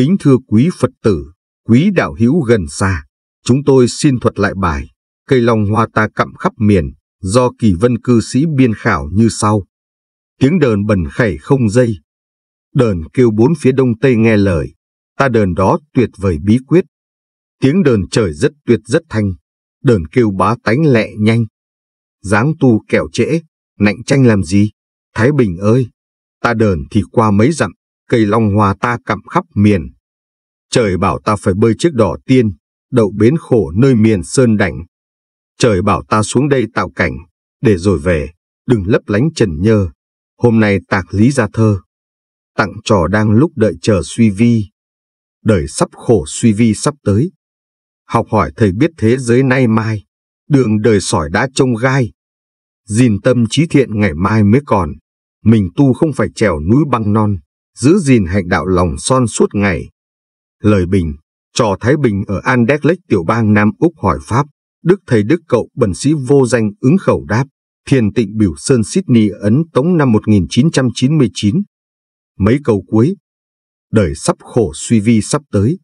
Kính thưa quý Phật tử, quý đạo hữu gần xa, chúng tôi xin thuật lại bài Cây Long Hoa Ta Cặm Khắp Miền do kỳ vân cư sĩ biên khảo như sau. Tiếng đờn bần khẩy không dây, đờn kêu bốn phía đông tây nghe lời, ta đờn đó tuyệt vời bí quyết. Tiếng đờn trời rất tuyệt rất thanh, đờn kêu bá tánh lẹ nhanh. Dáng tu kẹo trễ, nạnh tranh làm gì? Thái Bình ơi, ta đờn thì qua mấy dặm, cây long hoa ta cắm khắp miền. Trời bảo ta phải bơi chiếc đỏ tiên, đậu bến khổ nơi miền sơn đảnh. Trời bảo ta xuống đây tạo cảnh, để rồi về, đừng lấp lánh trần nhơ. Hôm nay tạc lý ra thơ, tặng trò đang lúc đợi chờ suy vi. Đời sắp khổ suy vi sắp tới. Học hỏi thầy biết thế giới nay mai, đường đời sỏi đã trông gai. Dìn tâm trí thiện ngày mai mới còn, mình tu không phải trèo núi băng non giữ gìn hạnh đạo lòng son suốt ngày. Lời bình, trò Thái Bình ở Anderlecht tiểu bang Nam Úc hỏi Pháp, Đức thầy Đức cậu bần sĩ vô danh ứng khẩu đáp, thiền tịnh biểu sơn Sydney ấn tống năm 1999. Mấy câu cuối, đời sắp khổ suy vi sắp tới.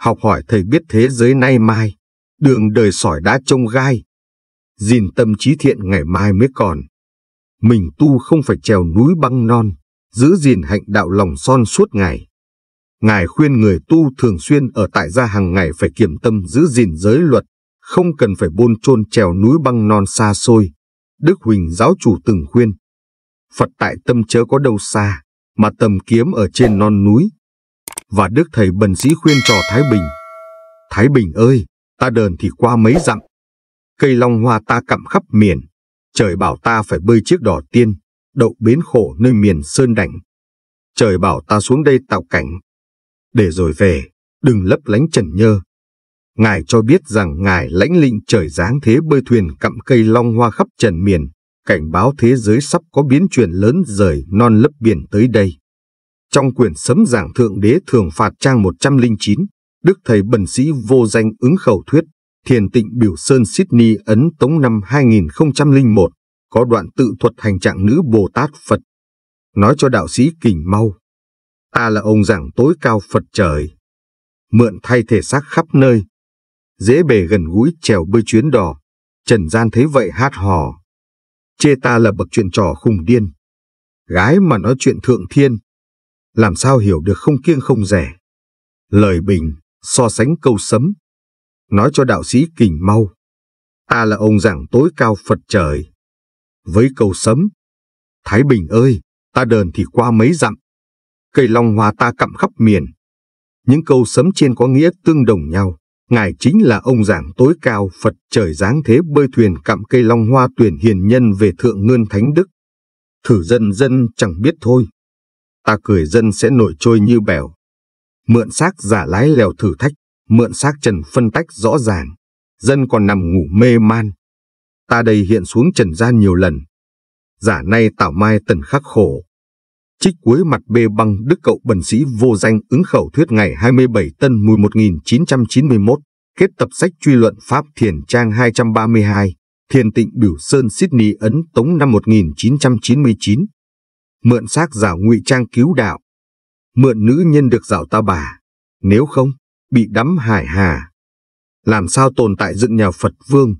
Học hỏi thầy biết thế giới nay mai, đường đời sỏi đã trông gai. Gìn tâm trí thiện ngày mai mới còn. Mình tu không phải trèo núi băng non giữ gìn hạnh đạo lòng son suốt ngày. Ngài khuyên người tu thường xuyên ở tại gia hàng ngày phải kiềm tâm giữ gìn giới luật, không cần phải bôn chôn trèo núi băng non xa xôi. Đức Huỳnh giáo chủ từng khuyên, Phật tại tâm chớ có đâu xa, mà tầm kiếm ở trên non núi. Và Đức Thầy Bần Sĩ khuyên trò Thái Bình, Thái Bình ơi, ta đờn thì qua mấy dặm, cây long hoa ta cặm khắp miền, trời bảo ta phải bơi chiếc đỏ tiên, đậu biến khổ nơi miền sơn đảnh. Trời bảo ta xuống đây tạo cảnh. Để rồi về, đừng lấp lánh trần nhơ. Ngài cho biết rằng Ngài lãnh lịnh trời giáng thế bơi thuyền cặm cây long hoa khắp trần miền, cảnh báo thế giới sắp có biến chuyển lớn rời non lấp biển tới đây. Trong quyển sấm giảng Thượng Đế Thường Phạt trang 109, Đức Thầy Bần Sĩ Vô Danh ứng khẩu thuyết Thiền Tịnh Biểu Sơn Sydney Ấn Tống năm 2001 có đoạn tự thuật hành trạng nữ Bồ Tát Phật, nói cho đạo sĩ Kình Mau, ta là ông giảng tối cao Phật trời, mượn thay thể xác khắp nơi, dễ bề gần gũi trèo bơi chuyến đò, trần gian thấy vậy hát hò. Chê ta là bậc chuyện trò khùng điên, gái mà nói chuyện thượng thiên, làm sao hiểu được không kiêng không rẻ. Lời bình, so sánh câu sấm, nói cho đạo sĩ Kình Mau, ta là ông giảng tối cao Phật trời với câu sấm. Thái Bình ơi, ta đờn thì qua mấy dặm, cây long hoa ta cặm khắp miền. Những câu sấm trên có nghĩa tương đồng nhau. Ngài chính là ông giảng tối cao Phật trời giáng thế bơi thuyền cặm cây long hoa tuyển hiền nhân về thượng ngươn thánh đức. Thử dân dân chẳng biết thôi. Ta cười dân sẽ nổi trôi như bèo. Mượn xác giả lái lèo thử thách, mượn xác trần phân tách rõ ràng. Dân còn nằm ngủ mê man, ta đây hiện xuống trần gian nhiều lần. Giả nay tảo mai tần khắc khổ. Trích cuối mặt bê băng đức cậu bần sĩ vô danh ứng khẩu thuyết ngày 27 tân mùi 1991, kết tập sách truy luận Pháp Thiền Trang 232, Thiền Tịnh Biểu Sơn Sydney Ấn Tống năm 1999. Mượn xác giả ngụy trang cứu đạo. Mượn nữ nhân được rào ta bà. Nếu không, bị đắm hải hà. Làm sao tồn tại dựng nhà Phật Vương,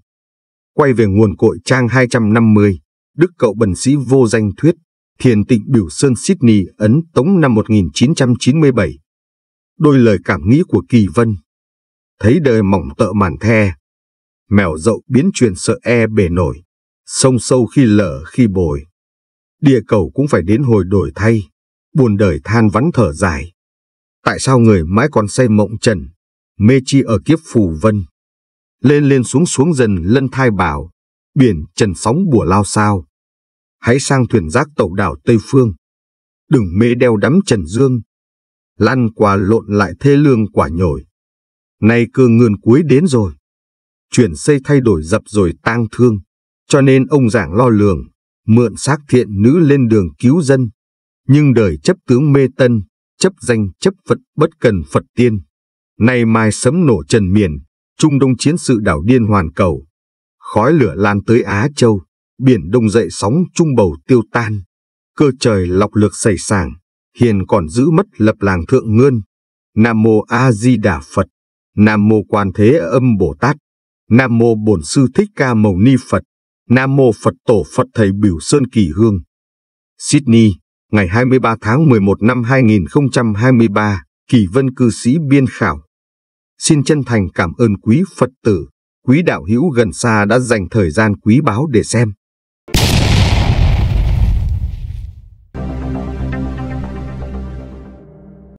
Quay về nguồn cội trang 250, Đức Cậu Bần Sĩ Vô Danh Thuyết, Thiền Tịnh Biểu Sơn Sydney Ấn Tống năm 1997. Đôi lời cảm nghĩ của Kỳ Vân. Thấy đời mỏng tợ màn the, mèo dậu biến truyền sợ e bể nổi, sông sâu khi lở khi bồi. Địa cầu cũng phải đến hồi đổi thay, buồn đời than vắn thở dài. Tại sao người mãi còn say mộng trần, mê chi ở kiếp phù vân? lên lên xuống xuống dần lân thai bảo, biển trần sóng bùa lao sao. Hãy sang thuyền giác tàu đảo Tây Phương, đừng mê đeo đắm trần dương. Lăn qua lộn lại thê lương quả nhồi. Nay cơ ngươn cuối đến rồi. Chuyển xây thay đổi dập rồi tang thương, cho nên ông giảng lo lường, mượn xác thiện nữ lên đường cứu dân. Nhưng đời chấp tướng mê tân, chấp danh chấp Phật bất cần Phật tiên. Nay mai sấm nổ trần miền, Trung Đông chiến sự đảo điên hoàn cầu, khói lửa lan tới Á Châu, biển Đông dậy sóng trung bầu tiêu tan, cơ trời lọc lược sẩy sàng, hiền còn giữ mất lập làng thượng ngươn. Nam mô A Di Đà Phật, Nam mô Quan Thế Âm Bồ Tát, Nam mô Bổn Sư Thích Ca Mâu Ni Phật, Nam mô Phật Tổ Phật Thầy Biểu Sơn Kỳ Hương. Sydney, ngày 23 tháng 11 năm 2023, Kỳ Vân cư sĩ biên khảo Xin chân thành cảm ơn quý Phật tử, quý đạo hữu gần xa đã dành thời gian quý báu để xem.